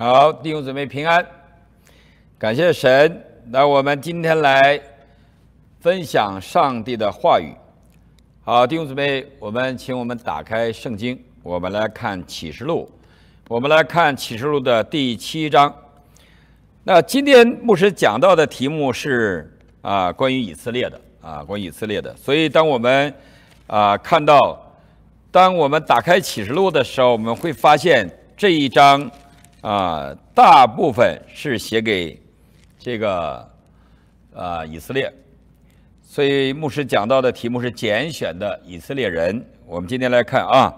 好，弟兄姊妹平安，感谢神。那我们今天来分享上帝的话语。好，弟兄姊妹，我们请我们打开圣经，我们来看启示录，我们来看启示录的第七章。那今天牧师讲到的题目是啊，关于以色列的啊，关于以色列的。所以当我们啊看到，当我们打开启示录的时候，我们会发现这一章。啊，大部分是写给这个啊以色列，所以牧师讲到的题目是“拣选的以色列人”。我们今天来看啊，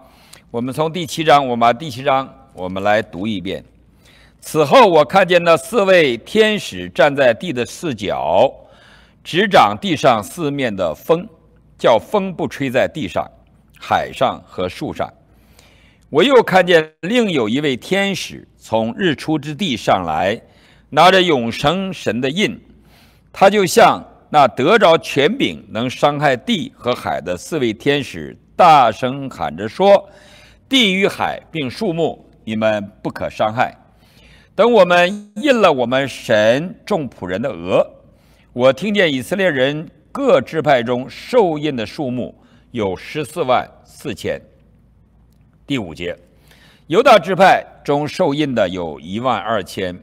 我们从第七章，我们把第七章我们来读一遍。此后，我看见那四位天使站在地的四角，执掌地上四面的风，叫风不吹在地上、海上和树上。我又看见另有一位天使从日出之地上来，拿着永生神的印，他就像那得着权柄能伤害地和海的四位天使大声喊着说：“地与海并树木，你们不可伤害。”等我们印了我们神众仆人的额，我听见以色列人各支派中受印的数目有十四万四千。第五节，犹大支派中受印的有一万二千，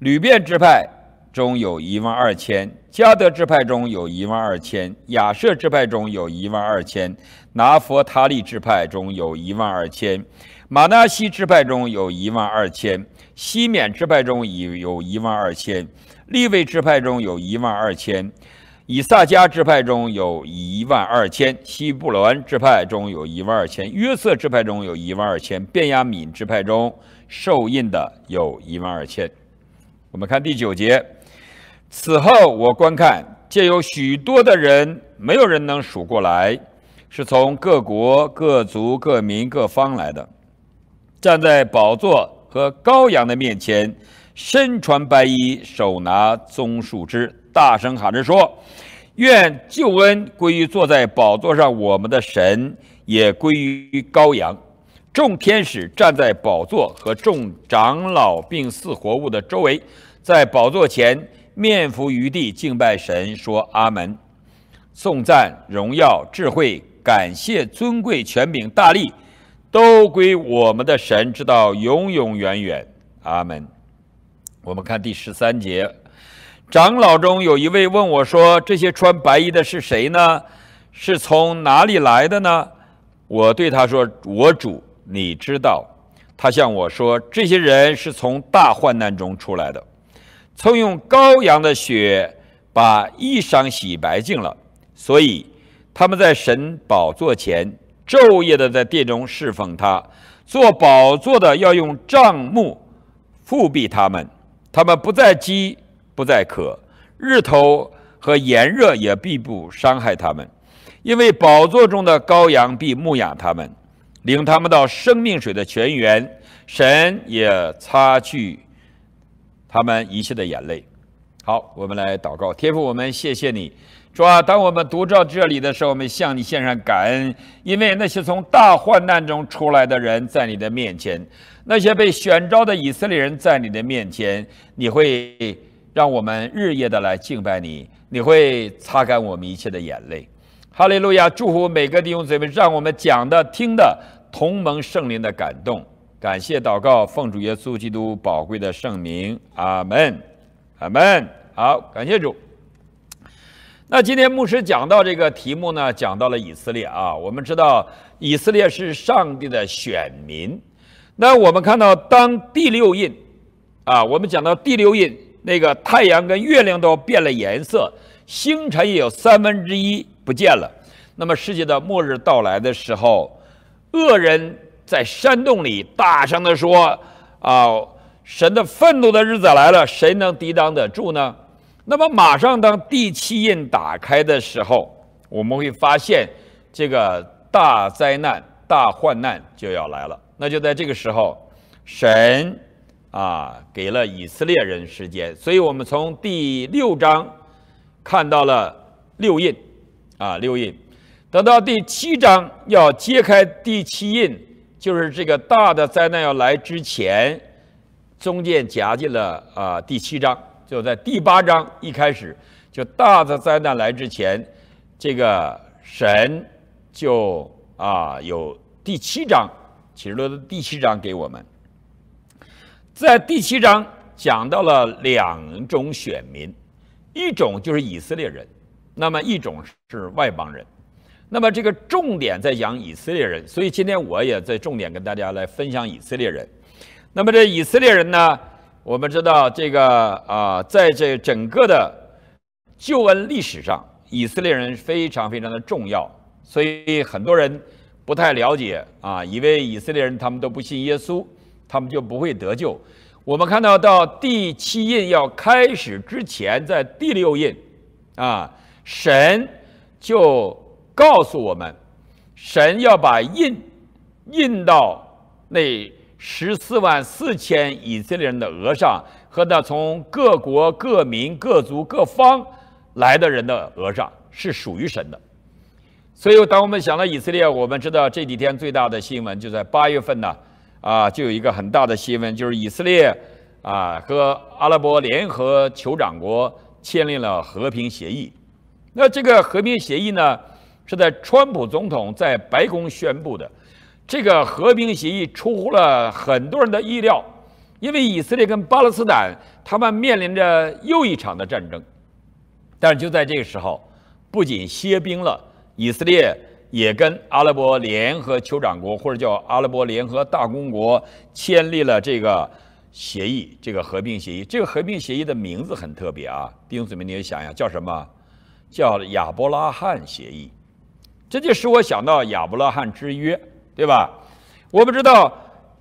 吕遍支派中有一万二千，加德支派中有一万二千，亚舍支派中有一万二千，拿佛塔利支派中有一万二千，马纳西支派中有一万二千，西缅支派中已有一万二千，利未支派中有一万二千。以撒迦支派中有一万二千，西布伦支派中有一万二千，约瑟支派中有一万二千，便雅敏支派中受印的有一万二千。我们看第九节，此后我观看，见有许多的人，没有人能数过来，是从各国、各族、各民、各方来的，站在宝座和羔羊的面前，身穿白衣，手拿棕树枝。大声喊着说：“愿救恩归于坐在宝座上我们的神，也归于羔羊。”众天使站在宝座和众长老并四活物的周围，在宝座前面伏于地敬拜神，说：“阿门，颂赞、荣耀、智慧、感谢、尊贵、权柄、大力，都归我们的神，直到永永远远，阿门。”我们看第十三节。长老中有一位问我说：“这些穿白衣的是谁呢？是从哪里来的呢？”我对他说：“我主，你知道。”他向我说：“这些人是从大患难中出来的，曾用羔羊的血把衣裳洗白净了，所以他们在神宝座前昼夜的在殿中侍奉他。做宝座的要用帐幕覆庇他们，他们不再积。”不再渴，日头和炎热也必不伤害他们，因为宝座中的羔羊必牧养他们，领他们到生命水的泉源，神也擦去他们一切的眼泪。好，我们来祷告，天父，我们谢谢你，主啊，当我们读到这里的时候，我们向你献上感恩，因为那些从大患难中出来的人在你的面前，那些被选召的以色列人在你的面前，你会。让我们日夜的来敬拜你，你会擦干我们一切的眼泪。哈利路亚！祝福每个弟兄姊妹，让我们讲的、听的，同盟圣灵的感动。感谢祷告，奉主耶稣基督宝贵的圣名，阿门，阿门。好，感谢主。那今天牧师讲到这个题目呢，讲到了以色列啊。我们知道以色列是上帝的选民。那我们看到当第六印啊，我们讲到第六印。那个太阳跟月亮都变了颜色，星辰也有三分之一不见了。那么世界的末日到来的时候，恶人在山洞里大声地说：“啊，神的愤怒的日子来了，谁能抵挡得住呢？”那么马上当第七印打开的时候，我们会发现这个大灾难、大患难就要来了。那就在这个时候，神。啊，给了以色列人时间，所以我们从第六章看到了六印，啊六印，等到第七章要揭开第七印，就是这个大的灾难要来之前，中间夹进了啊第七章，就在第八章一开始就大的灾难来之前，这个神就啊有第七章启示录的第七章给我们。在第七章讲到了两种选民，一种就是以色列人，那么一种是外邦人，那么这个重点在讲以色列人，所以今天我也在重点跟大家来分享以色列人。那么这以色列人呢，我们知道这个啊，在这整个的救恩历史上，以色列人非常非常的重要，所以很多人不太了解啊，以为以色列人他们都不信耶稣。他们就不会得救。我们看到，到第七印要开始之前，在第六印，啊，神就告诉我们，神要把印印到那十四万四千以色列人的额上，和那从各国各民各族各方来的人的额上，是属于神的。所以，当我们想到以色列，我们知道这几天最大的新闻就在八月份呢。啊，就有一个很大的新闻，就是以色列啊和阿拉伯联合酋长国签订了和平协议。那这个和平协议呢，是在川普总统在白宫宣布的。这个和平协议出乎了很多人的意料，因为以色列跟巴勒斯坦他们面临着又一场的战争。但是就在这个时候，不仅歇兵了，以色列。也跟阿拉伯联合酋长国或者叫阿拉伯联合大公国签立了这个协议，这个合并协议，这个合并协议的名字很特别啊，弟兄姊妹，你也想一想，叫什么？叫亚伯拉罕协议。这就使我想到亚伯拉罕之约，对吧？我不知道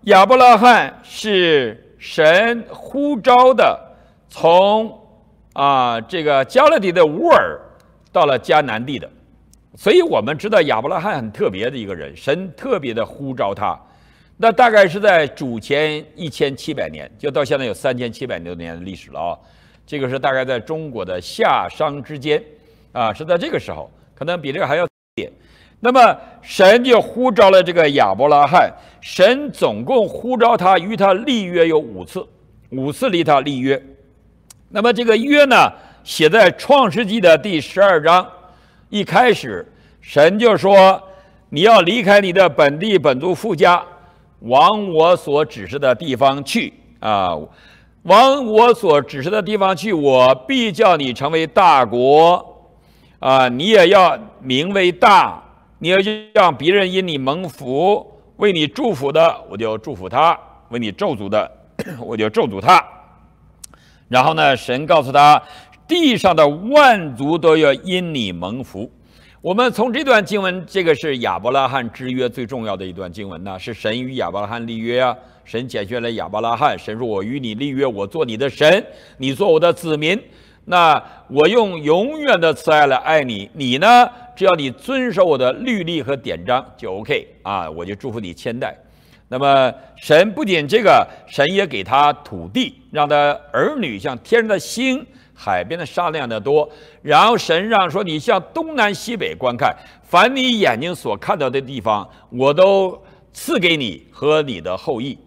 亚伯拉罕是神呼召的，从啊这个加勒底的乌尔到了迦南地的。所以我们知道亚伯拉罕很特别的一个人，神特别的呼召他，那大概是在主前一千七百年，就到现在有三千七百多年的历史了啊。这个是大概在中国的夏商之间啊，是在这个时候，可能比这个还要点。那么神就呼召了这个亚伯拉罕，神总共呼召他与他立约有五次，五次立他立约。那么这个约呢，写在《创世纪》的第十二章。一开始，神就说：“你要离开你的本地本族富家，往我所指示的地方去啊！往我所指示的地方去，我必叫你成为大国啊！你也要名为大，你要让别人因你蒙福，为你祝福的，我就祝福他；为你咒诅的，我就咒诅他。”然后呢，神告诉他。地上的万族都要因你蒙福。我们从这段经文，这个是亚伯拉罕之约最重要的一段经文呢，是神与亚伯拉罕立约啊。神拣选了亚伯拉罕，神说：“我与你立约，我做你的神，你做我的子民。那我用永远的慈爱来爱你，你呢，只要你遵守我的律例和典章，就 OK 啊，我就祝福你千代。那么神不仅这个，神也给他土地，让他儿女像天上的星。海边的沙量的多，然后神让说你向东南西北观看，凡你眼睛所看到的地方，我都赐给你和你的后裔。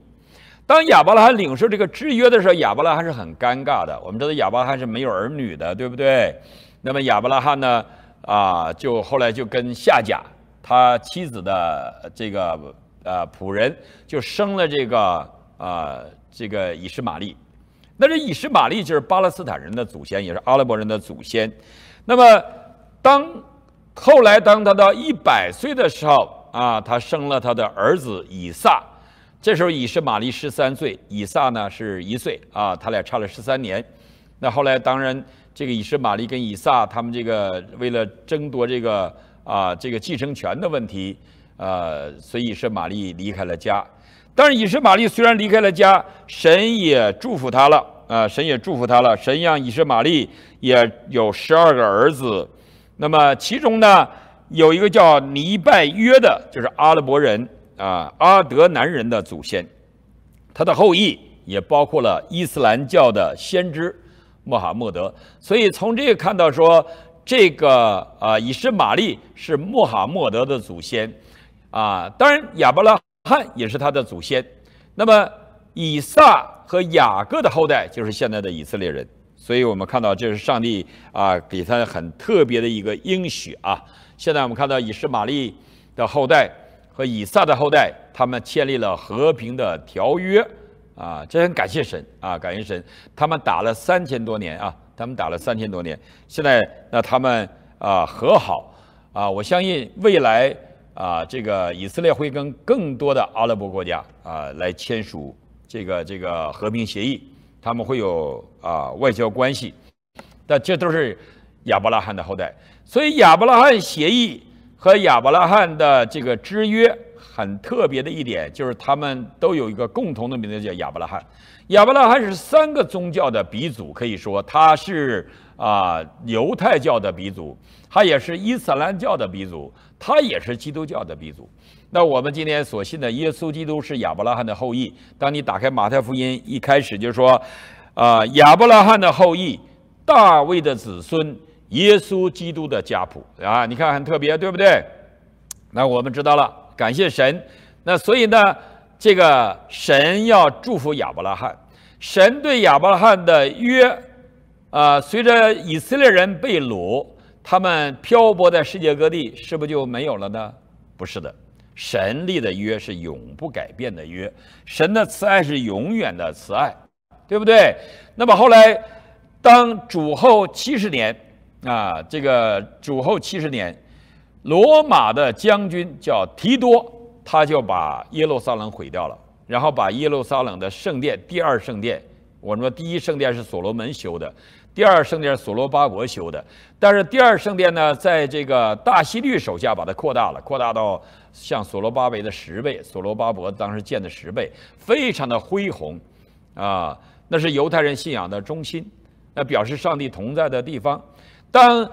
当亚伯拉罕领受这个制约的时候，亚伯拉罕是很尴尬的。我们知道亚伯拉罕是没有儿女的，对不对？那么亚伯拉罕呢？啊，就后来就跟夏甲他妻子的这个呃仆人，就生了这个啊这个以实玛利。那这以实玛利就是巴勒斯坦人的祖先，也是阿拉伯人的祖先。那么，当后来当他到一百岁的时候啊，他生了他的儿子以撒。这时候以实玛利十三岁，以撒呢是一岁啊，他俩差了十三年。那后来当然，这个以实玛利跟以撒他们这个为了争夺这个啊这个继承权的问题，呃，所以是玛利离开了家。但是以实玛丽虽然离开了家，神也祝福他了啊，神也祝福他了。神让以实玛丽也有十二个儿子，那么其中呢有一个叫尼拜约的，就是阿拉伯人啊阿德南人的祖先，他的后裔也包括了伊斯兰教的先知穆罕默德。所以从这个看到说，这个啊以实玛丽是穆罕默德的祖先啊。当然亚伯拉。汉也是他的祖先，那么以撒和雅各的后代就是现在的以色列人，所以我们看到这是上帝啊给他很特别的一个应许啊。现在我们看到以实玛利的后代和以撒的后代，他们建立了和平的条约啊，这很感谢神啊，感谢神。他们打了三千多年啊，他们打了三千多年，现在那他们啊和好啊，我相信未来。啊，这个以色列会跟更多的阿拉伯国家啊来签署这个这个和平协议，他们会有啊外交关系，但这都是亚伯拉罕的后代，所以亚伯拉罕协议和亚伯拉罕的这个之约很特别的一点就是他们都有一个共同的名字叫亚伯拉罕，亚伯拉罕是三个宗教的鼻祖，可以说他是。啊，犹太教的鼻祖，他也是伊斯兰教的鼻祖，他也是基督教的鼻祖。那我们今天所信的耶稣基督是亚伯拉罕的后裔。当你打开马太福音，一开始就说，啊，亚伯拉罕的后裔，大卫的子孙，耶稣基督的家谱啊，你看很特别，对不对？那我们知道了，感谢神。那所以呢，这个神要祝福亚伯拉罕，神对亚伯拉罕的约。啊，随着以色列人被掳，他们漂泊在世界各地，是不是就没有了呢？不是的，神立的约是永不改变的约，神的慈爱是永远的慈爱，对不对？那么后来，当主后七十年啊，这个主后七十年，罗马的将军叫提多，他就把耶路撒冷毁掉了，然后把耶路撒冷的圣殿第二圣殿，我们说第一圣殿是所罗门修的。第二圣殿所罗巴国修的，但是第二圣殿呢，在这个大希律手下把它扩大了，扩大到像所罗巴维的十倍，所罗巴伯当时建的十倍，非常的恢宏，啊，那是犹太人信仰的中心，那表示上帝同在的地方。当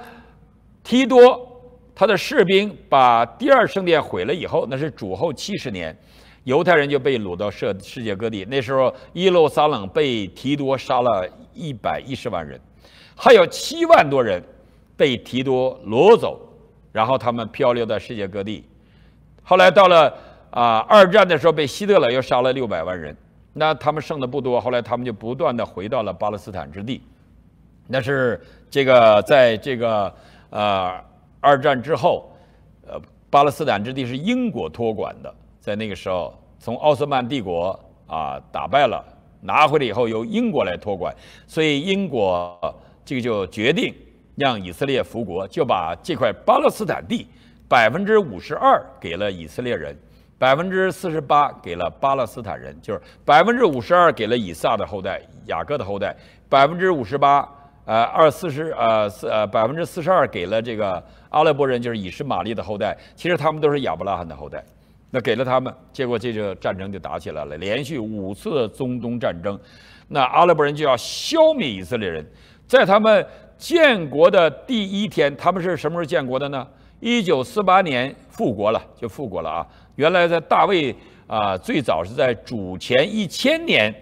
提多他的士兵把第二圣殿毁了以后，那是主后七十年，犹太人就被掳到世世界各地。那时候，耶路撒冷被提多杀了一百一十万人。还有七万多人被提多掳走，然后他们漂流在世界各地。后来到了啊，二战的时候被希特勒又杀了六百万人，那他们剩的不多。后来他们就不断的回到了巴勒斯坦之地。那是这个在这个呃二战之后，呃巴勒斯坦之地是英国托管的，在那个时候从奥斯曼帝国啊打败了，拿回来以后由英国来托管，所以英国。这个就决定让以色列复国，就把这块巴勒斯坦地百分之五十二给了以色列人，百分之四十八给了巴勒斯坦人，就是百分之五十二给了以撒的后代雅各的后代，百分之五十八，呃，二四十，呃，四呃，百分之四十二给了这个阿拉伯人，就是以实玛利的后代，其实他们都是亚伯拉罕的后代，那给了他们，结果这个战争就打起来了，连续五次中东战争，那阿拉伯人就要消灭以色列人。在他们建国的第一天，他们是什么时候建国的呢？一九四八年复国了，就复国了啊！原来在大卫啊，最早是在主前一千年，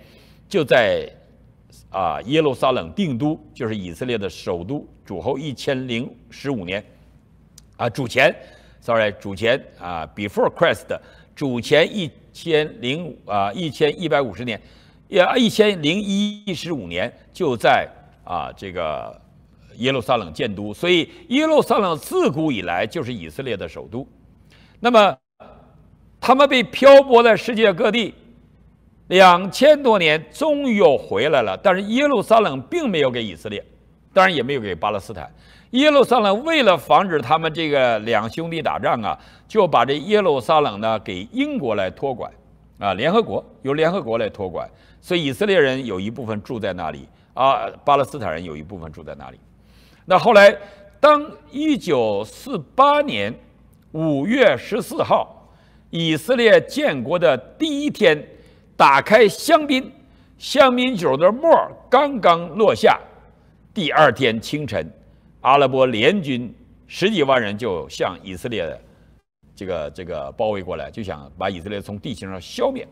就在啊耶路撒冷定都，就是以色列的首都。主后一千零十五年，啊，主前，sorry，主前啊，before Christ，主前一千零啊一千一百五十年，也一千零一十五年，就在。啊，这个耶路撒冷建都，所以耶路撒冷自古以来就是以色列的首都。那么，他们被漂泊在世界各地两千多年，终于又回来了。但是耶路撒冷并没有给以色列，当然也没有给巴勒斯坦。耶路撒冷为了防止他们这个两兄弟打仗啊，就把这耶路撒冷呢给英国来托管啊，联合国由联合国来托管，所以以色列人有一部分住在那里。啊，巴勒斯坦人有一部分住在那里？那后来，当一九四八年五月十四号以色列建国的第一天，打开香槟，香槟酒的沫刚刚落下，第二天清晨，阿拉伯联军十几万人就向以色列这个这个包围过来，就想把以色列从地形上消灭。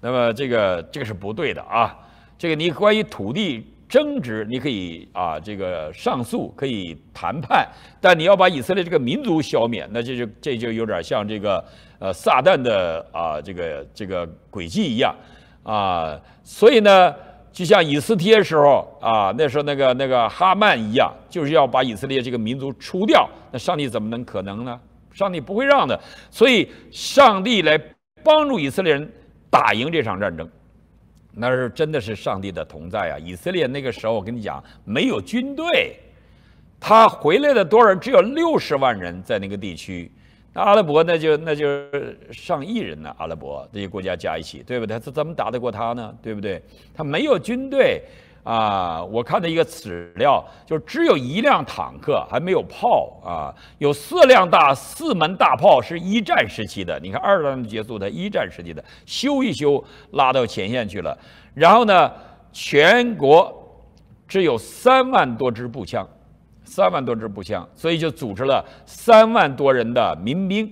那么，这个这个是不对的啊。这个你关于土地争执，你可以啊，这个上诉可以谈判，但你要把以色列这个民族消灭，那这就这就有点像这个呃撒旦的啊这个这个诡计一样啊。所以呢，就像以斯帖时候啊，那时候那个那个哈曼一样，就是要把以色列这个民族除掉。那上帝怎么能可能呢？上帝不会让的。所以上帝来帮助以色列人打赢这场战争。那是真的是上帝的同在啊！以色列那个时候，我跟你讲，没有军队，他回来的多少人？只有六十万人在那个地区，那阿拉伯那就那就上亿人呢。阿拉伯这些国家加一起，对不对？他怎么打得过他呢？对不对？他没有军队。啊，我看到一个史料，就只有一辆坦克还没有炮啊，有四辆大四门大炮是一战时期的。你看二战结束的，一战时期的，修一修拉到前线去了。然后呢，全国只有三万多支步枪，三万多支步枪，所以就组织了三万多人的民兵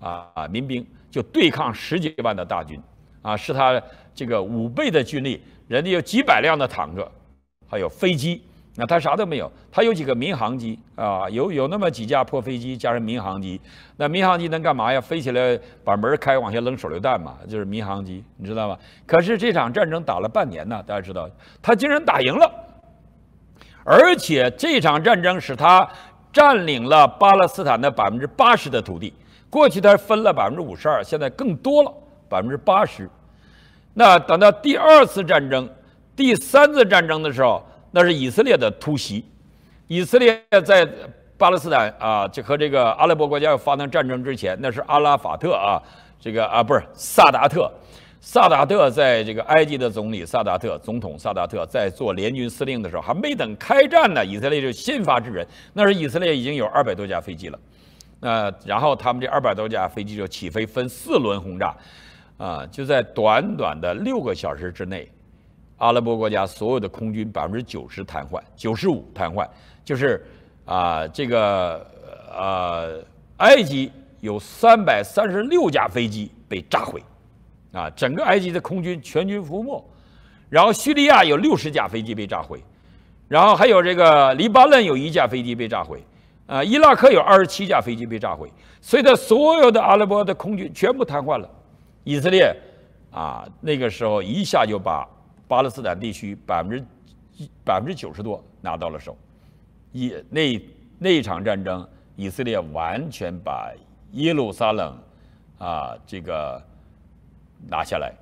啊，民兵就对抗十几万的大军，啊，是他这个五倍的军力。人家有几百辆的坦克，还有飞机，那他啥都没有。他有几个民航机啊？有有那么几架破飞机，加上民航机，那民航机能干嘛呀？飞起来把门开，往下扔手榴弹嘛，就是民航机，你知道吗？可是这场战争打了半年呢，大家知道，他竟然打赢了，而且这场战争使他占领了巴勒斯坦的百分之八十的土地。过去他分了百分之五十二，现在更多了，百分之八十。那等到第二次战争、第三次战争的时候，那是以色列的突袭。以色列在巴勒斯坦啊，就和这个阿拉伯国家要发生战争之前，那是阿拉法特啊，这个啊不是萨达特。萨达特在这个埃及的总理萨达特、总统萨达特在做联军司令的时候，还没等开战呢，以色列就先发制人。那是以色列已经有二百多架飞机了，那然后他们这二百多架飞机就起飞，分四轮轰炸。啊！就在短短的六个小时之内，阿拉伯国家所有的空军百分之九十瘫痪，九十五瘫痪。就是啊，这个啊，埃及有三百三十六架飞机被炸毁，啊，整个埃及的空军全军覆没。然后叙利亚有六十架飞机被炸毁，然后还有这个黎巴嫩有一架飞机被炸毁，啊，伊拉克有二十七架飞机被炸毁。所以，他所有的阿拉伯的空军全部瘫痪了。以色列啊，那个时候一下就把巴勒斯坦地区百分之百分之九十多拿到了手。以那那一场战争，以色列完全把耶路撒冷啊这个拿下来。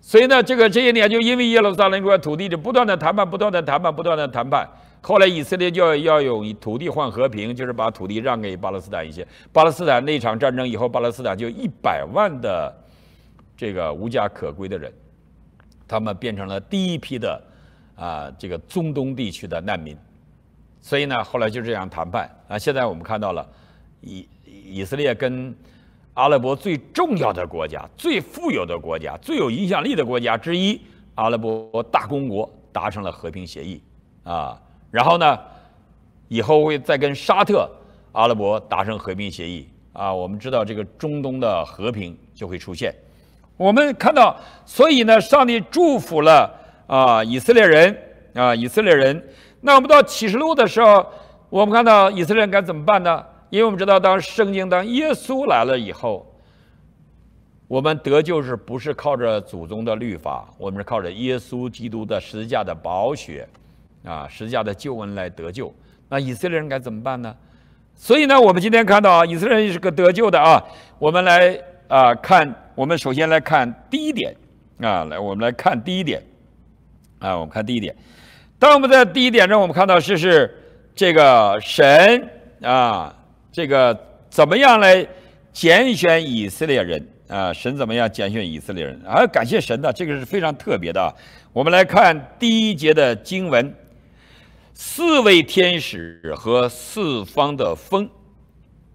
所以呢，这个这些年就因为耶路撒冷这块土地的不断的谈判、不断的谈判、不断的谈判，后来以色列就要要用土地换和平，就是把土地让给巴勒斯坦一些。巴勒斯坦那场战争以后，巴勒斯坦就一百万的。这个无家可归的人，他们变成了第一批的啊，这个中东地区的难民。所以呢，后来就这样谈判啊。现在我们看到了以以色列跟阿拉伯最重要的国家、最富有的国家、最有影响力的国家之一——阿拉伯大公国达成了和平协议啊。然后呢，以后会再跟沙特阿拉伯达成和平协议啊。我们知道，这个中东的和平就会出现。我们看到，所以呢，上帝祝福了啊，以色列人啊，以色列人。那我们到启示录的时候，我们看到以色列人该怎么办呢？因为我们知道，当圣经、当耶稣来了以后，我们得救是不是靠着祖宗的律法？我们是靠着耶稣基督的十字架的宝血，啊，十字架的救恩来得救。那以色列人该怎么办呢？所以呢，我们今天看到啊，以色列人也是个得救的啊。我们来啊看。我们首先来看第一点，啊，来，我们来看第一点，啊，我们看第一点。当我们在第一点中，我们看到是是这个神啊，这个怎么样来拣选以色列人啊？神怎么样拣选以色列人？啊，感谢神的，这个是非常特别的。我们来看第一节的经文，四位天使和四方的风。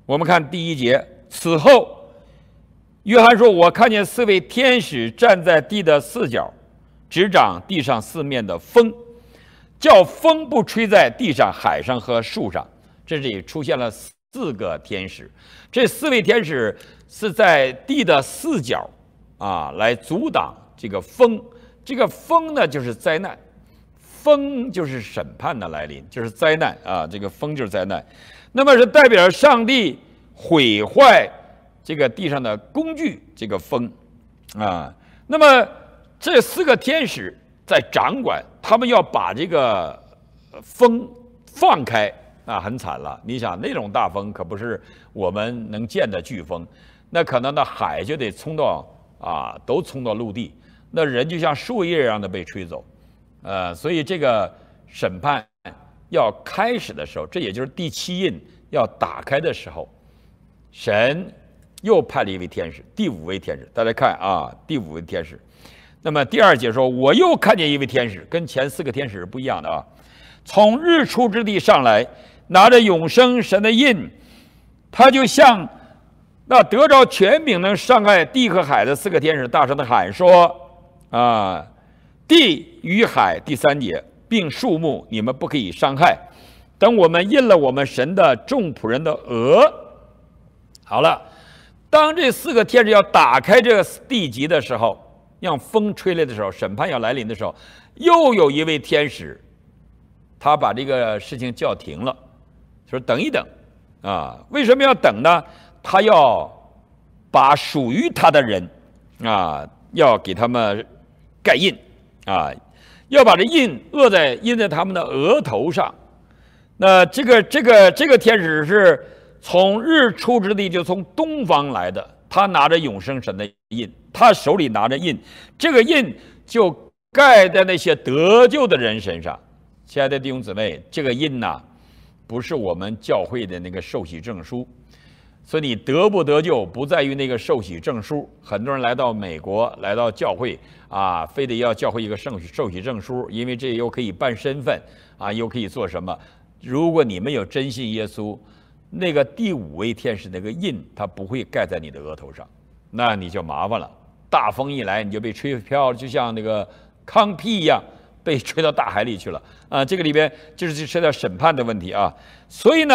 我们看第一节，此后。约翰说：“我看见四位天使站在地的四角，执掌地上四面的风，叫风不吹在地上海上和树上。”这里出现了四个天使，这四位天使是在地的四角，啊，来阻挡这个风。这个风呢，就是灾难，风就是审判的来临，就是灾难啊。这个风就是灾难，那么是代表上帝毁坏。这个地上的工具，这个风，啊，那么这四个天使在掌管，他们要把这个风放开啊，很惨了。你想那种大风，可不是我们能见的飓风，那可能那海就得冲到啊，都冲到陆地，那人就像树叶一样的被吹走，呃，所以这个审判要开始的时候，这也就是第七印要打开的时候，神。又派了一位天使，第五位天使，大家看啊，第五位天使。那么第二节说，我又看见一位天使，跟前四个天使是不一样的啊。从日出之地上来，拿着永生神的印，他就向那得着权柄能伤害地和海的四个天使大声的喊说：“啊，地与海，第三节，并树木，你们不可以伤害。等我们印了我们神的众仆人的额，好了。”当这四个天使要打开这个地级的时候，让风吹来的时候，审判要来临的时候，又有一位天使，他把这个事情叫停了，说等一等，啊，为什么要等呢？他要，把属于他的人，啊，要给他们盖印，啊，要把这印摁在印在他们的额头上。那这个这个这个天使是。从日出之地就从东方来的，他拿着永生神的印，他手里拿着印，这个印就盖在那些得救的人身上。亲爱的弟兄姊妹，这个印呐，不是我们教会的那个受洗证书，所以你得不得救不在于那个受洗证书。很多人来到美国，来到教会啊，非得要教会一个圣受洗证书，因为这又可以办身份啊，又可以做什么？如果你们有真信耶稣。那个第五位天使那个印，他不会盖在你的额头上，那你就麻烦了。大风一来，你就被吹飘就像那个康 P 一样，被吹到大海里去了啊！这个里边就是涉及到审判的问题啊。所以呢，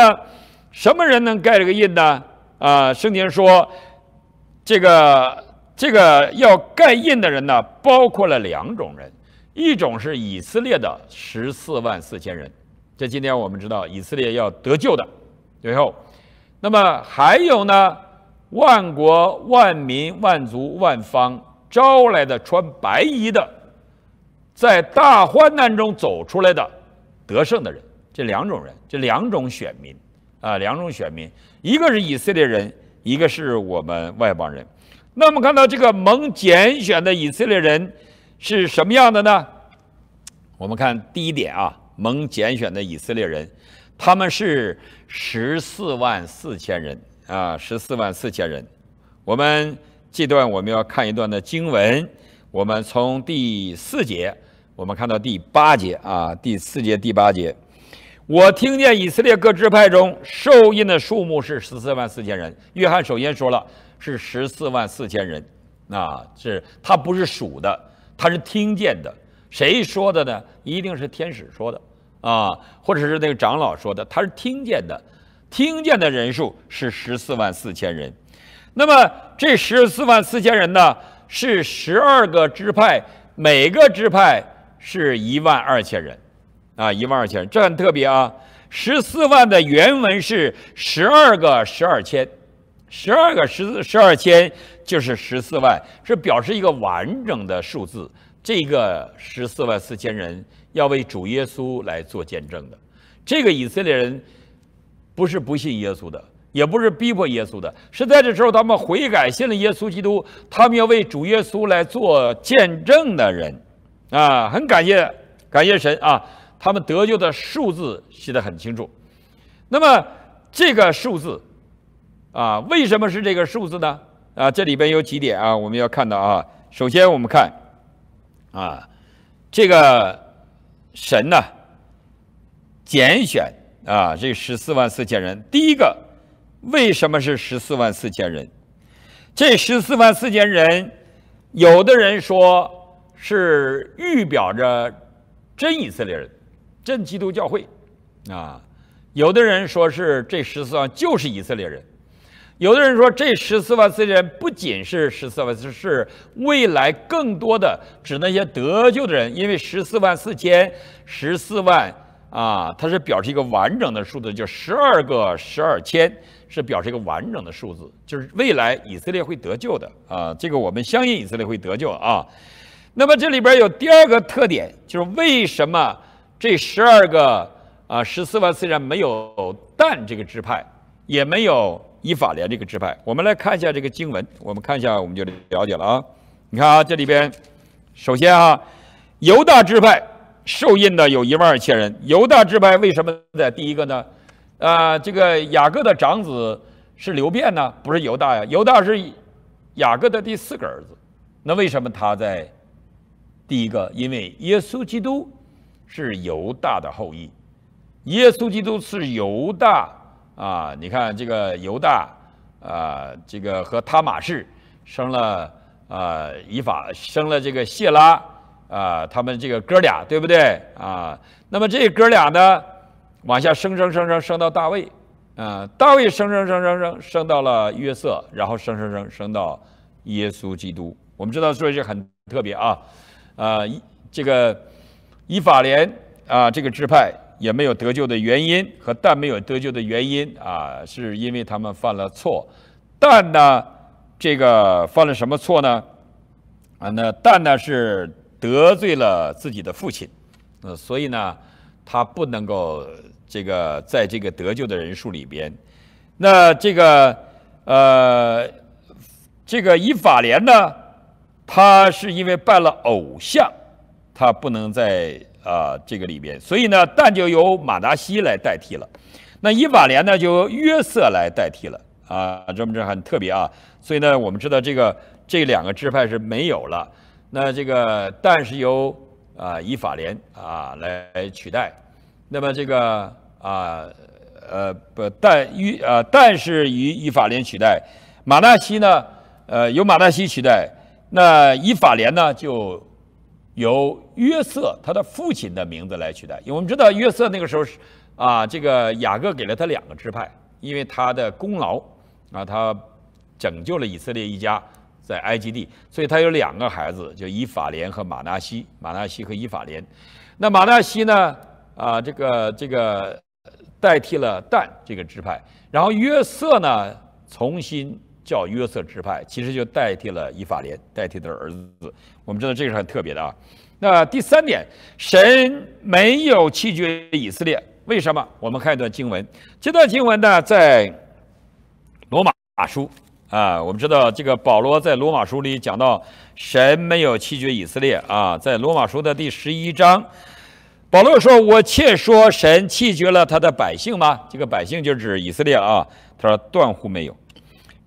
什么人能盖这个印呢？啊，圣经说，这个这个要盖印的人呢，包括了两种人，一种是以色列的十四万四千人，这今天我们知道以色列要得救的。最后，那么还有呢？万国、万民、万族、万方招来的穿白衣的，在大患难中走出来的得胜的人，这两种人，这两种选民啊，两种选民，一个是以色列人，一个是我们外邦人。那我们看到这个蒙拣选的以色列人是什么样的呢？我们看第一点啊，蒙拣选的以色列人。他们是十四万四千人啊，十四万四千人。我们这段我们要看一段的经文，我们从第四节，我们看到第八节啊，第四节第八节。我听见以色列各支派中受印的数目是十四万四千人。约翰首先说了是十四万四千人，啊，是他不是数的，他是听见的。谁说的呢？一定是天使说的。啊，或者是那个长老说的，他是听见的，听见的人数是十四万四千人。那么这十四万四千人呢，是十二个支派，每个支派是一万二千人。啊，一万二千人，这很特别啊。十四万的原文是十二个十二千，十二个十十二千就是十四万，是表示一个完整的数字。这个十四万四千人。要为主耶稣来做见证的，这个以色列人不是不信耶稣的，也不是逼迫耶稣的，是在这时候他们悔改信了耶稣基督，他们要为主耶稣来做见证的人啊，很感谢感谢神啊，他们得救的数字写得很清楚。那么这个数字啊，为什么是这个数字呢？啊，这里边有几点啊，我们要看到啊，首先我们看啊，这个。神呢，拣选啊，这十四万四千人。第一个，为什么是十四万四千人？这十四万四千人，有的人说是预表着真以色列人、真基督教会啊，有的人说是这十四万就是以色列人。有的人说，这十四万四千人不仅是十四万是未来更多的指那些得救的人，因为十四万四千、十四万啊，它是表示一个完整的数字，就十二个十二千是表示一个完整的数字，就是未来以色列会得救的啊。这个我们相信以色列会得救啊。那么这里边有第二个特点，就是为什么这十二个啊十四万虽然没有但这个支派也没有。以法莲这个支派，我们来看一下这个经文，我们看一下，我们就了解了啊。你看啊，这里边，首先啊，犹大支派受印的有一万二千人。犹大支派为什么在第一个呢？啊，这个雅各的长子是刘辩呢，不是犹大呀。犹大是雅各的第四个儿子，那为什么他在第一个？因为耶稣基督是犹大的后裔，耶稣基督是犹大。啊，你看这个犹大，啊，这个和他马氏生了啊以法，生了这个谢拉，啊，他们这个哥俩，对不对？啊，那么这哥俩呢，往下升升升升升到大卫，啊，大卫升升升升升升到了约瑟，然后升升升升到耶稣基督。我们知道说一句很特别啊，啊，这个以法莲啊这个支派。也没有得救的原因，和但没有得救的原因啊，是因为他们犯了错。但呢，这个犯了什么错呢？啊，那但呢是得罪了自己的父亲，呃，所以呢，他不能够这个在这个得救的人数里边。那这个呃，这个以法莲呢，他是因为拜了偶像，他不能在。啊，这个里边，所以呢，但就由马达西来代替了，那伊法联呢就约瑟来代替了，啊，这么着很特别啊。所以呢，我们知道这个这两个支派是没有了，那这个但是由啊伊法联啊来取代，那么这个啊呃不但与啊但是与伊法联取代，马达西呢呃由马达西取代，那伊法联呢就。由约瑟他的父亲的名字来取代，因为我们知道约瑟那个时候是，啊，这个雅各给了他两个支派，因为他的功劳，啊，他拯救了以色列一家在埃及地，所以他有两个孩子，就以法莲和马纳西，马纳西和以法莲。那马纳西呢，啊，这个这个代替了旦这个支派，然后约瑟呢重新。叫约瑟支派，其实就代替了以法莲，代替他儿子。我们知道这个是很特别的啊。那第三点，神没有弃绝以色列，为什么？我们看一段经文。这段经文呢，在罗马书啊，我们知道这个保罗在罗马书里讲到，神没有弃绝以色列啊，在罗马书的第十一章，保罗说：“我且说，神弃绝了他的百姓吗？这个百姓就是指以色列啊。”他说：“断乎没有。”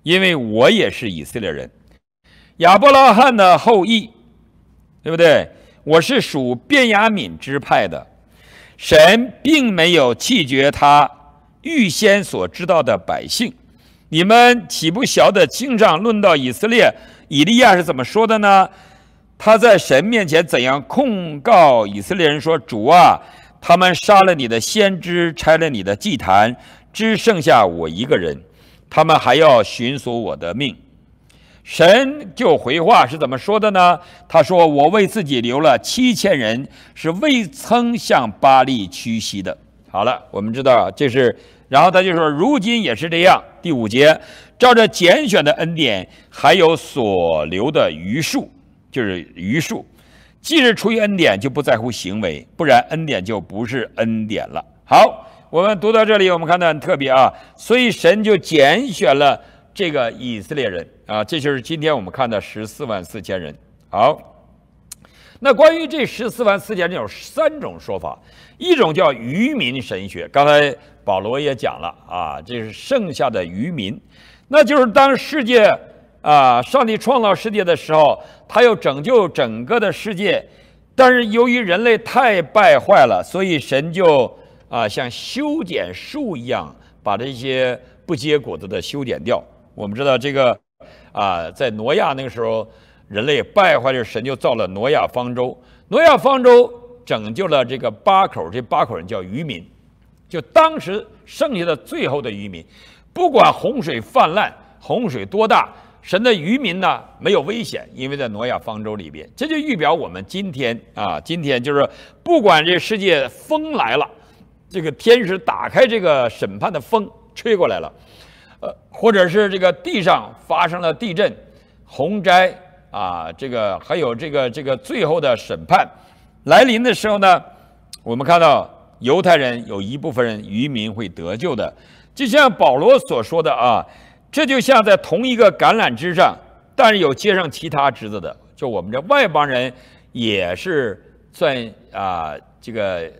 因为我也是以色列人，亚伯拉罕的后裔，对不对？我是属便雅敏支派的。神并没有弃绝他预先所知道的百姓。你们岂不晓得经上论到以色列，以利亚是怎么说的呢？他在神面前怎样控告以色列人说：“主啊，他们杀了你的先知，拆了你的祭坛，只剩下我一个人。”他们还要寻索我的命，神就回话是怎么说的呢？他说：“我为自己留了七千人，是未曾向巴利屈膝的。”好了，我们知道啊，这是，然后他就说：“如今也是这样。”第五节，照着拣选的恩典，还有所留的余数，就是余数，既是出于恩典，就不在乎行为，不然恩典就不是恩典了。好。我们读到这里，我们看到很特别啊，所以神就拣选了这个以色列人啊，这就是今天我们看的十四万四千人。好，那关于这十四万四千人有三种说法，一种叫渔民神学。刚才保罗也讲了啊，这是剩下的渔民，那就是当世界啊，上帝创造世界的时候，他要拯救整个的世界，但是由于人类太败坏了，所以神就。啊，像修剪树一样把这些不结果子的修剪掉。我们知道这个啊，在挪亚那个时候，人类败坏了，神就造了挪亚方舟。挪亚方舟拯救了这个八口，这八口人叫渔民，就当时剩下的最后的渔民，不管洪水泛滥，洪水多大，神的渔民呢没有危险，因为在挪亚方舟里边。这就预表我们今天啊，今天就是不管这世界风来了。这个天使打开这个审判的风，吹过来了，呃，或者是这个地上发生了地震、洪灾啊，这个还有这个这个最后的审判来临的时候呢，我们看到犹太人有一部分人渔民会得救的，就像保罗所说的啊，这就像在同一个橄榄枝上，但是有接上其他枝子的，就我们这外邦人也是算啊这个。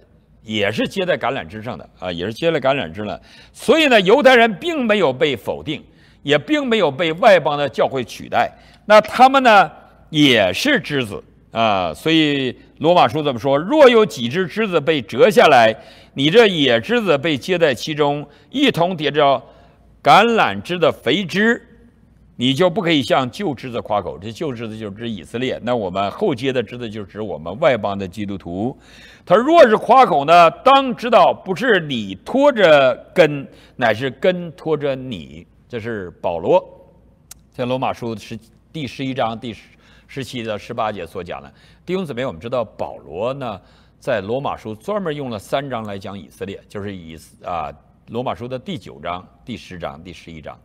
也是接在橄榄枝上的啊，也是接了橄榄枝了，所以呢，犹太人并没有被否定，也并没有被外邦的教会取代。那他们呢，也是枝子啊，所以罗马书怎么说？若有几枝枝子被折下来，你这野枝子被接在其中，一同叠着橄榄枝的肥枝。你就不可以向旧枝子夸口，这旧枝子就是指以色列。那我们后接的枝子就是指我们外邦的基督徒。他若是夸口呢，当知道不是你拖着根，乃是根拖着你。这是保罗在罗马书十第十一章第十十七到十八节所讲的。弟兄姊妹，我们知道保罗呢，在罗马书专门用了三章来讲以色列，就是以啊罗马书的第九章、第十章、第十一章。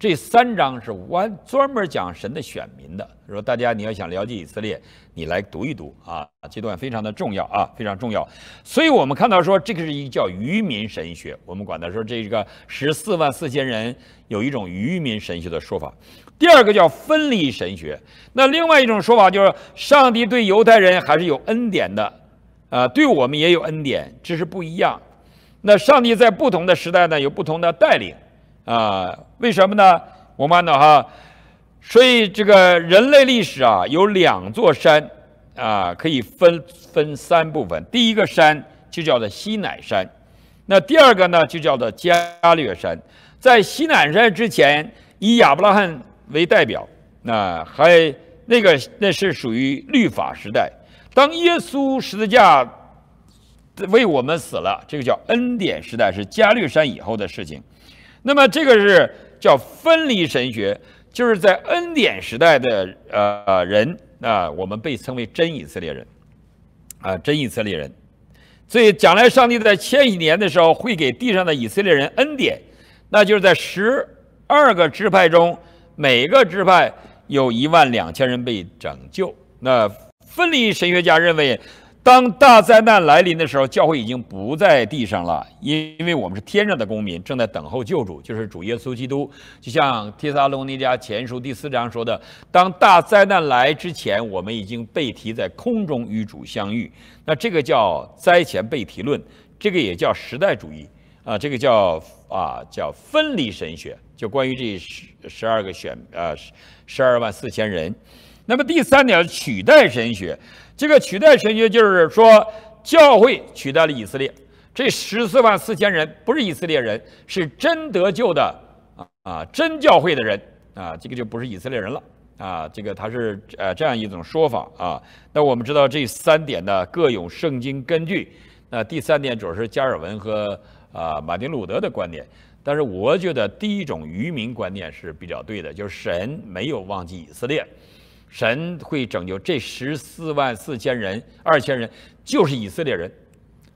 这三章是完专门讲神的选民的，说大家你要想了解以色列，你来读一读啊，这段非常的重要啊，非常重要。所以我们看到说这个是一个叫愚民神学，我们管它说这个十四万四千人有一种愚民神学的说法。第二个叫分离神学，那另外一种说法就是上帝对犹太人还是有恩典的，啊，对我们也有恩典，这是不一样。那上帝在不同的时代呢，有不同的带领。啊，为什么呢？我们看到哈，所以这个人类历史啊，有两座山啊，可以分分三部分。第一个山就叫做西乃山，那第二个呢就叫做加略山。在西乃山之前，以亚伯拉罕为代表，那还那个那是属于律法时代。当耶稣十字架为我们死了，这个叫恩典时代，是加略山以后的事情。那么这个是叫分离神学，就是在恩典时代的呃人啊，我们被称为真以色列人，啊真以色列人，所以将来上帝在千禧年的时候会给地上的以色列人恩典，那就是在十二个支派中每个支派有一万两千人被拯救。那分离神学家认为。当大灾难来临的时候，教会已经不在地上了，因因为我们是天上的公民，正在等候救主，就是主耶稣基督。就像帖撒罗尼迦前书第四章说的，当大灾难来之前，我们已经被提在空中与主相遇。那这个叫灾前被提论，这个也叫时代主义啊，这个叫啊叫分离神学，就关于这十十二个选啊十二万四千人。那么第三点，取代神学。这个取代神学就是说，教会取代了以色列。这十四万四千人不是以色列人，是真得救的啊啊，真教会的人啊，这个就不是以色列人了啊。这个他是呃这样一种说法啊。那我们知道这三点呢各有圣经根据。那第三点主要是加尔文和啊马丁路德的观点，但是我觉得第一种愚民观念是比较对的，就是神没有忘记以色列。神会拯救这十四万四千人，二千人就是以色列人，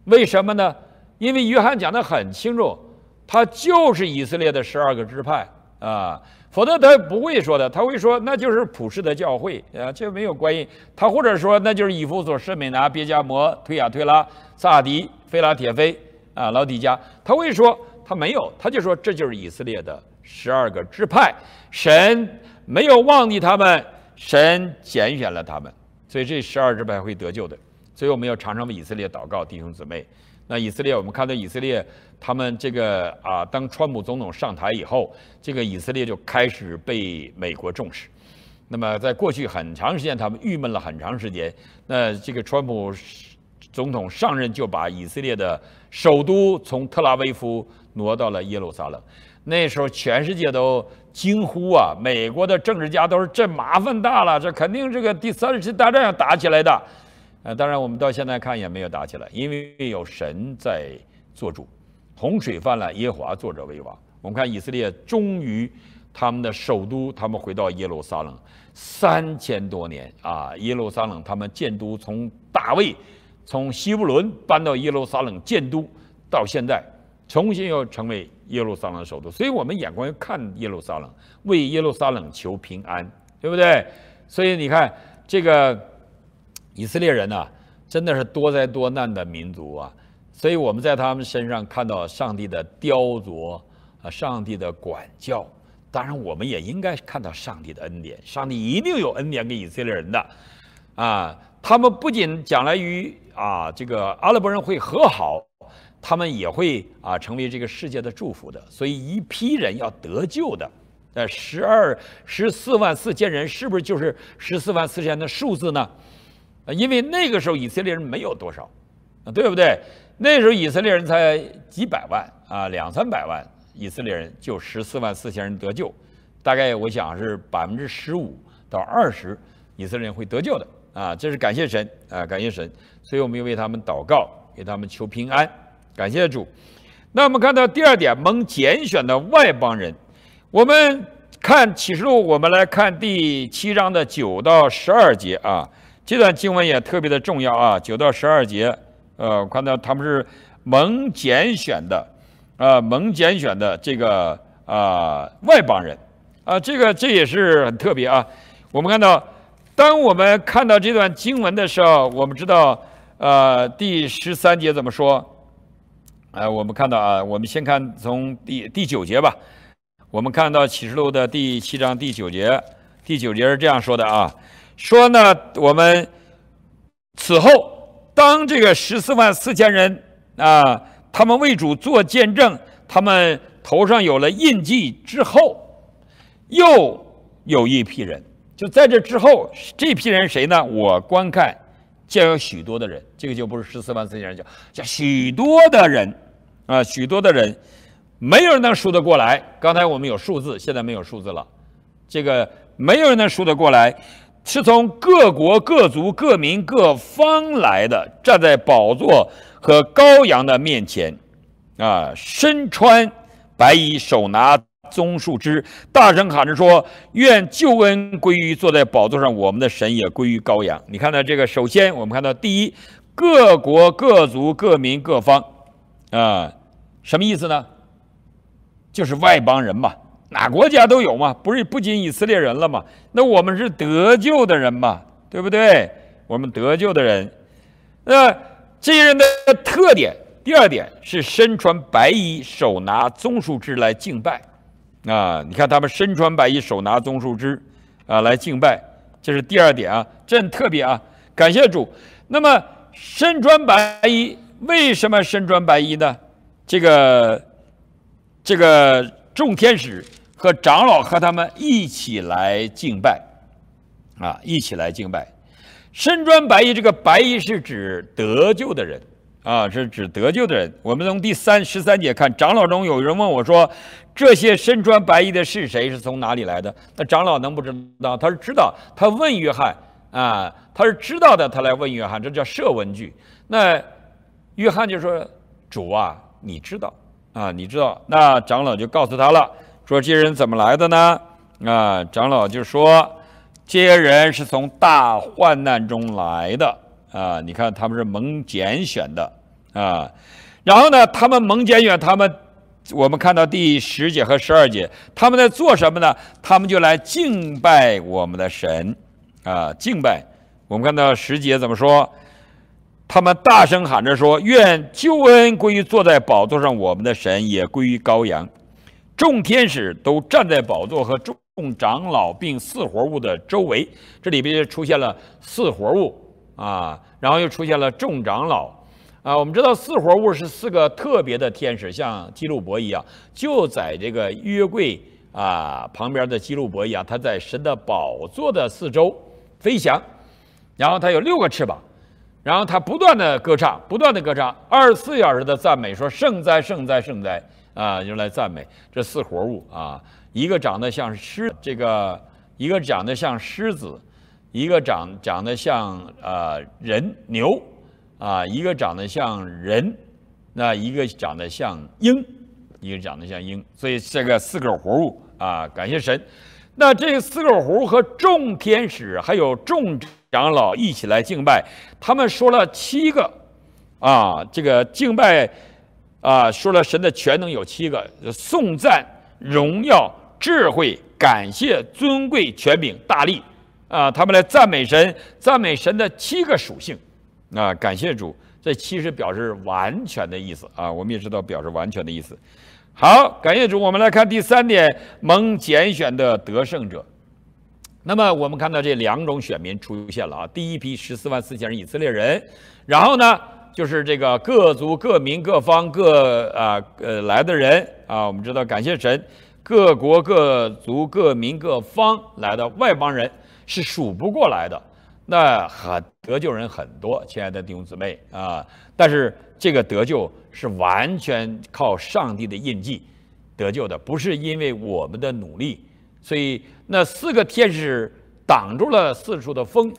为什么呢？因为约翰讲得很清楚，他就是以色列的十二个支派啊，否则他不会说的。他会说那就是普世的教会啊，这没有关系。他或者说那就是以弗所、圣美拿、别加摩、推亚推拉、萨迪、菲拉铁菲啊、老底加，他会说他没有，他就说这就是以色列的十二个支派，神没有忘记他们。神拣选了他们，所以这十二支派会得救的。所以我们要常常为以色列祷告，弟兄姊妹。那以色列，我们看到以色列，他们这个啊，当川普总统上台以后，这个以色列就开始被美国重视。那么在过去很长时间，他们郁闷了很长时间。那这个川普总统上任，就把以色列的首都从特拉维夫挪到了耶路撒冷。那时候全世界都惊呼啊！美国的政治家都是这麻烦大了，这肯定这个第三次大战要打起来的。呃，当然我们到现在看也没有打起来，因为有神在做主，洪水泛滥，耶和华作者为王。我们看以色列终于他们的首都，他们回到耶路撒冷三千多年啊！耶路撒冷他们建都从大卫从西布伦搬到耶路撒冷建都，到现在重新又成为。耶路撒冷首都，所以我们眼光要看耶路撒冷，为耶路撒冷求平安，对不对？所以你看，这个以色列人呐，真的是多灾多难的民族啊。所以我们在他们身上看到上帝的雕琢啊，上帝的管教。当然，我们也应该看到上帝的恩典。上帝一定有恩典给以色列人的，啊，他们不仅将来与啊这个阿拉伯人会和好。他们也会啊成为这个世界的祝福的，所以一批人要得救的，呃，十二十四万四千人是不是就是十四万四千的数字呢？因为那个时候以色列人没有多少，对不对？那时候以色列人才几百万啊，两三百万以色列人就十四万四千人得救，大概我想是百分之十五到二十以色列人会得救的啊，这是感谢神啊，感谢神，所以我们为他们祷告，给他们求平安。感谢主。那我们看到第二点，蒙拣选的外邦人。我们看启示录，我们来看第七章的九到十二节啊，这段经文也特别的重要啊。九到十二节，呃，看到他们是蒙拣选的，啊，蒙拣选的这个啊外邦人，啊，这个这也是很特别啊。我们看到，当我们看到这段经文的时候，我们知道，呃，第十三节怎么说？哎，我们看到啊，我们先看从第第九节吧。我们看到启示录的第七章第九节，第九节是这样说的啊：说呢，我们此后当这个十四万四千人啊，他们为主做见证，他们头上有了印记之后，又有一批人，就在这之后，这批人谁呢？我观看，有许多的人，这个就不是十四万四千人，叫叫许多的人。啊，许多的人，没有人能数得过来。刚才我们有数字，现在没有数字了。这个没有人能数得过来，是从各国各族各民各方来的，站在宝座和羔羊的面前，啊，身穿白衣，手拿棕树枝，大声喊着说：“愿救恩归于坐在宝座上我们的神，也归于羔羊。”你看到这个？首先，我们看到第一，各国各族各民各方。啊，什么意思呢？就是外邦人嘛，哪国家都有嘛，不是不仅以色列人了嘛？那我们是得救的人嘛，对不对？我们得救的人，那这些人的特点，第二点是身穿白衣，手拿棕树枝来敬拜。啊，你看他们身穿白衣，手拿棕树枝啊来敬拜，这是第二点啊，这很特别啊，感谢主。那么身穿白衣。为什么身穿白衣呢？这个这个众天使和长老和他们一起来敬拜，啊，一起来敬拜。身穿白衣，这个白衣是指得救的人啊，是指得救的人。我们从第三十三节看，长老中有人问我说：“这些身穿白衣的是谁？是从哪里来的？”那长老能不知道？他是知道，他问约翰啊，他是知道的，他来问约翰，这叫设问句。那约翰就说：“主啊，你知道啊，你知道。”那长老就告诉他了，说：“这些人怎么来的呢？”啊，长老就说：“这些人是从大患难中来的啊，你看他们是蒙拣选的啊。”然后呢，他们蒙拣选，他们我们看到第十节和十二节，他们在做什么呢？他们就来敬拜我们的神啊，敬拜。我们看到十节怎么说？他们大声喊着说：“愿救恩归于坐在宝座上我们的神，也归于羔羊。”众天使都站在宝座和众长老并四活物的周围。这里边就出现了四活物啊，然后又出现了众长老啊。我们知道四活物是四个特别的天使，像基路伯一样，就在这个约柜啊旁边的基路伯一样，他在神的宝座的四周飞翔，然后他有六个翅膀。然后他不断的歌唱，不断的歌唱，二十四小时的赞美，说圣哉圣哉圣哉啊，用来赞美这四活物啊，一个长得像狮，这个一个长得像狮子，一个长长得像呃人牛啊，一个长得像人，那一个长得像鹰，一个长得像鹰，所以这个四个活物啊，感谢神。那这四个活和众天使还有众。长老一起来敬拜，他们说了七个啊，这个敬拜啊，说了神的全能有七个，颂赞、荣耀、智慧、感谢、尊贵、权柄、大力啊，他们来赞美神，赞美神的七个属性啊，感谢主，这七是表示完全的意思啊，我们也知道表示完全的意思。好，感谢主，我们来看第三点，蒙拣选的得胜者。那么我们看到这两种选民出现了啊，第一批十四万四千人以色列人，然后呢就是这个各族各民各方各啊呃来的人啊，我们知道感谢神，各国各族各民各方来的外邦人是数不过来的，那很得救人很多，亲爱的弟兄姊妹啊，但是这个得救是完全靠上帝的印记得救的，不是因为我们的努力。所以，那四个天使挡住了四处的风，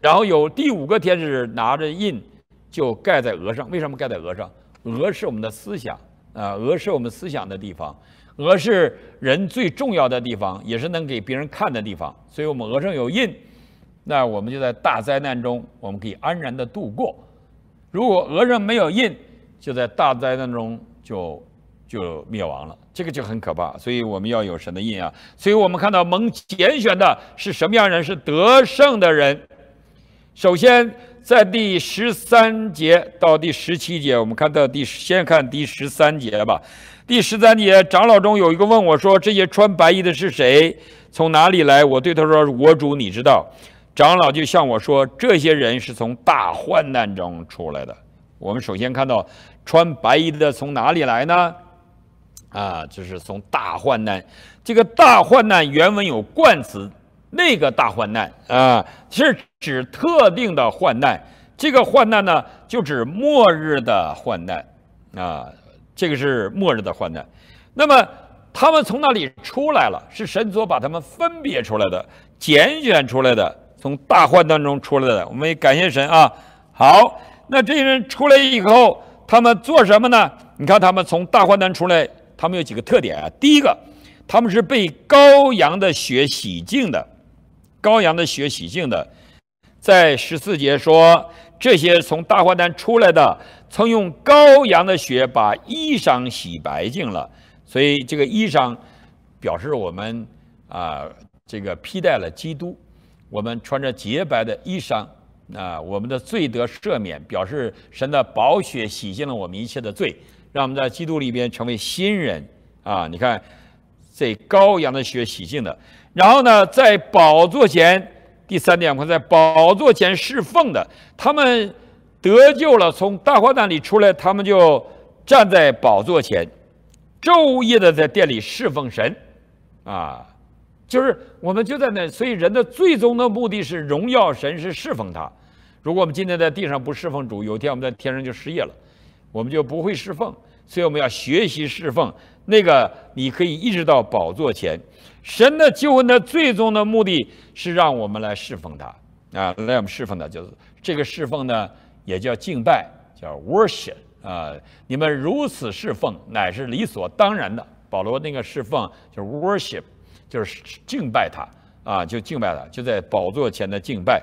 然后有第五个天使拿着印，就盖在额上。为什么盖在额上？额是我们的思想啊，额是我们思想的地方，额是人最重要的地方，也是能给别人看的地方。所以我们额上有印，那我们就在大灾难中，我们可以安然的度过。如果额上没有印，就在大灾难中就。就灭亡了，这个就很可怕，所以我们要有神的印啊。所以我们看到蒙拣选的是什么样人？是得胜的人。首先，在第十三节到第十七节，我们看到第先看第十三节吧。第十三节，长老中有一个问我说：“这些穿白衣的是谁？从哪里来？”我对他说：“我主，你知道。”长老就向我说：“这些人是从大患难中出来的。”我们首先看到，穿白衣的从哪里来呢？啊，就是从大患难，这个大患难原文有冠词，那个大患难啊，是指特定的患难。这个患难呢，就指末日的患难，啊，这个是末日的患难。那么他们从那里出来了，是神所把他们分别出来的、拣选出来的，从大患难中出来的。我们也感谢神啊。好，那这些人出来以后，他们做什么呢？你看他们从大患难出来。他们有几个特点啊？第一个，他们是被羔羊的血洗净的，羔羊的血洗净的。在十四节说，这些从大患难出来的，曾用羔羊的血把衣裳洗白净了。所以这个衣裳表示我们啊，这个披戴了基督，我们穿着洁白的衣裳啊，我们的罪得赦免，表示神的宝血洗净了我们一切的罪。让我们在基督里边成为新人啊！你看，这羔羊的血洗净的，然后呢，在宝座前，第三点，我们在宝座前侍奉的，他们得救了，从大患难里出来，他们就站在宝座前，昼夜的在殿里侍奉神啊！就是我们就在那，所以人的最终的目的是荣耀神，是侍奉他。如果我们今天在地上不侍奉主，有天我们在天上就失业了。我们就不会侍奉，所以我们要学习侍奉那个。你可以一直到宝座前，神的救恩的最终的目的是让我们来侍奉他啊。来，我们侍奉他，就是这个侍奉呢，也叫敬拜，叫 worship 啊。你们如此侍奉，乃是理所当然的。保罗那个侍奉就是 worship，就是敬拜他啊，就敬拜他，就在宝座前的敬拜。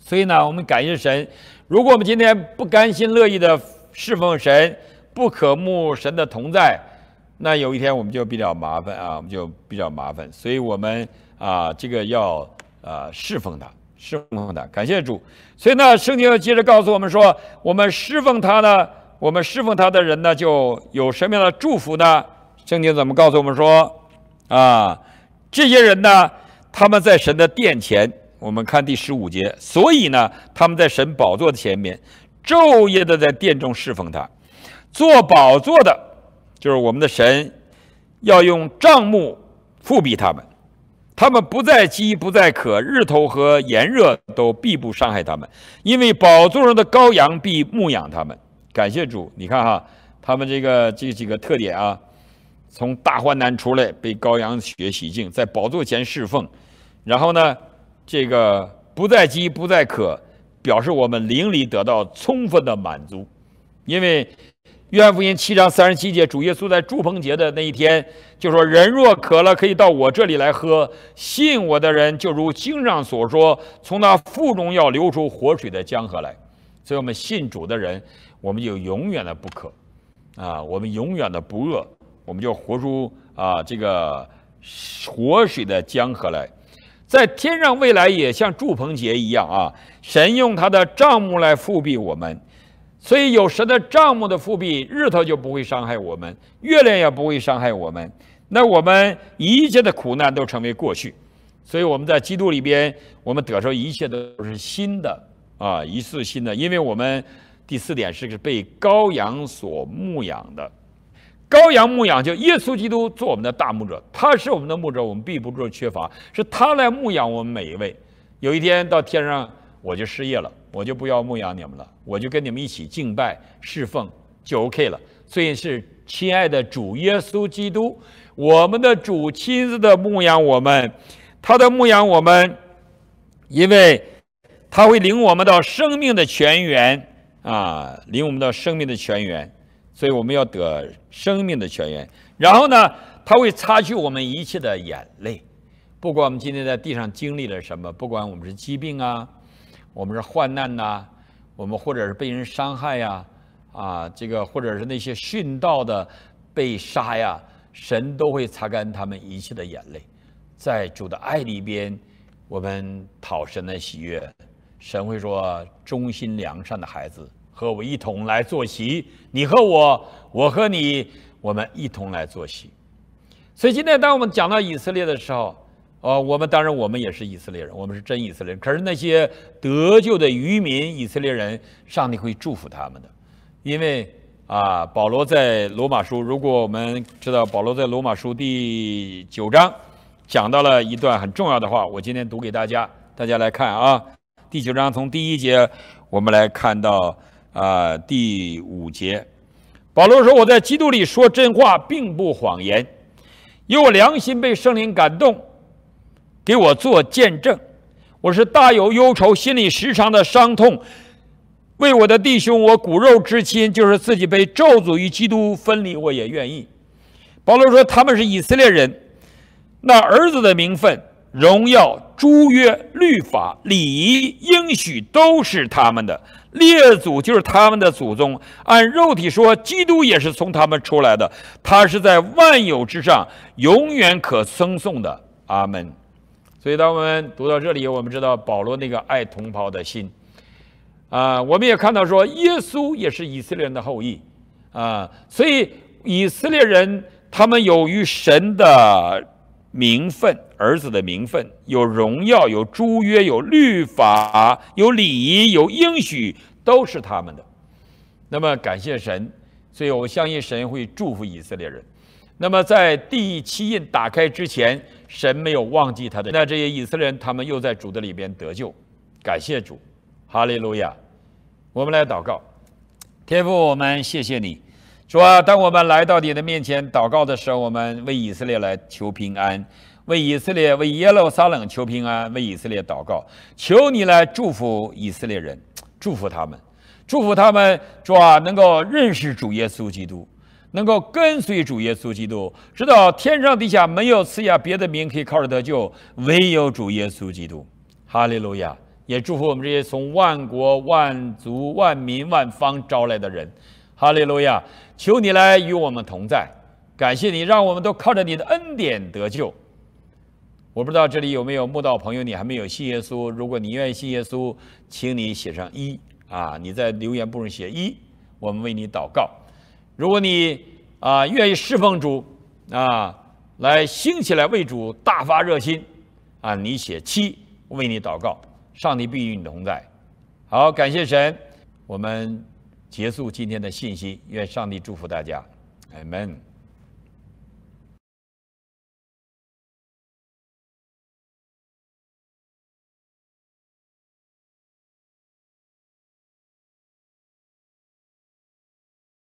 所以呢，我们感谢神。如果我们今天不甘心乐意的。侍奉神不可目神的同在，那有一天我们就比较麻烦啊，我们就比较麻烦。所以我们啊，这个要啊侍奉他，侍奉他，感谢主。所以呢，圣经又接着告诉我们说，我们侍奉他呢，我们侍奉他的人呢，就有什么样的祝福呢？圣经怎么告诉我们说啊，这些人呢，他们在神的殿前，我们看第十五节，所以呢，他们在神宝座的前面。昼夜的在殿中侍奉他，坐宝座的，就是我们的神，要用帐幕覆庇他们，他们不再饥不再渴，日头和炎热都必不伤害他们，因为宝座上的羔羊必牧养他们。感谢主，你看哈，他们这个这几个特点啊，从大患难出来，被羔羊血洗净，在宝座前侍奉，然后呢，这个不再饥不再渴。表示我们灵里得到充分的满足，因为《约翰福音》七章三十七节，主耶稣在祝棚节的那一天就说：“人若渴了，可以到我这里来喝。信我的人，就如经上所说，从他腹中要流出活水的江河来。”所以，我们信主的人，我们就永远的不渴啊，我们永远的不饿，我们就活出啊这个活水的江河来。在天上未来也像祝棚节一样啊，神用他的帐幕来复辟我们，所以有神的帐幕的复辟，日头就不会伤害我们，月亮也不会伤害我们，那我们一切的苦难都成为过去。所以我们在基督里边，我们得着一切都是新的啊，一次新的，因为我们第四点是被羔羊所牧养的。羔羊牧养，就耶稣基督做我们的大牧者，他是我们的牧者，我们必不说缺乏，是他来牧养我们每一位。有一天到天上，我就失业了，我就不要牧养你们了，我就跟你们一起敬拜侍奉就 OK 了。所以是亲爱的主耶稣基督，我们的主亲自的牧养我们，他的牧养我们，因为他会领我们到生命的泉源啊，领我们到生命的泉源。所以我们要得生命的泉源，然后呢，他会擦去我们一切的眼泪，不管我们今天在地上经历了什么，不管我们是疾病啊，我们是患难呐，我们或者是被人伤害呀，啊，这个或者是那些殉道的被杀呀，神都会擦干他们一切的眼泪，在主的爱里边，我们讨神的喜悦，神会说忠心良善的孩子。和我一同来坐席，你和我，我和你，我们一同来坐席。所以今天，当我们讲到以色列的时候，呃，我们当然我们也是以色列人，我们是真以色列人。可是那些得救的渔民以色列人，上帝会祝福他们的，因为啊，保罗在罗马书，如果我们知道保罗在罗马书第九章讲到了一段很重要的话，我今天读给大家，大家来看啊，第九章从第一节，我们来看到。啊，第五节，保罗说：“我在基督里说真话，并不谎言，因为我良心被圣灵感动，给我做见证。我是大有忧愁，心里时常的伤痛，为我的弟兄，我骨肉之亲，就是自己被咒诅与基督分离，我也愿意。”保罗说：“他们是以色列人，那儿子的名分、荣耀、诸约、律法、礼仪、应许，都是他们的。”列祖就是他们的祖宗，按肉体说，基督也是从他们出来的。他是在万有之上，永远可称颂的。阿门。所以，当我们读到这里，我们知道保罗那个爱同胞的心。啊，我们也看到说，耶稣也是以色列人的后裔。啊，所以以色列人他们有与神的名分。儿子的名分有荣耀，有约有律法，有礼仪，有应许，都是他们的。那么感谢神，所以我相信神会祝福以色列人。那么在第七印打开之前，神没有忘记他的那这些以色列人，他们又在主的里边得救。感谢主，哈利路亚！我们来祷告，天父，我们谢谢你，说当我们来到你的面前祷告的时候，我们为以色列来求平安。为以色列，为耶路撒冷求平安，为以色列祷告，求你来祝福以色列人，祝福他们，祝福他们，说能够认识主耶稣基督，能够跟随主耶稣基督，知道天上地下没有赐下别的名可以靠着得救，唯有主耶稣基督。哈利路亚！也祝福我们这些从万国万族万民万方招来的人，哈利路亚！求你来与我们同在，感谢你，让我们都靠着你的恩典得救。我不知道这里有没有慕道朋友，你还没有信耶稣。如果你愿意信耶稣，请你写上一啊，你在留言部分写一，我们为你祷告。如果你啊愿意侍奉主啊，来兴起来为主大发热心啊，你写七，为你祷告，上帝必与你同在。好，感谢神，我们结束今天的信息，愿上帝祝福大家，阿门。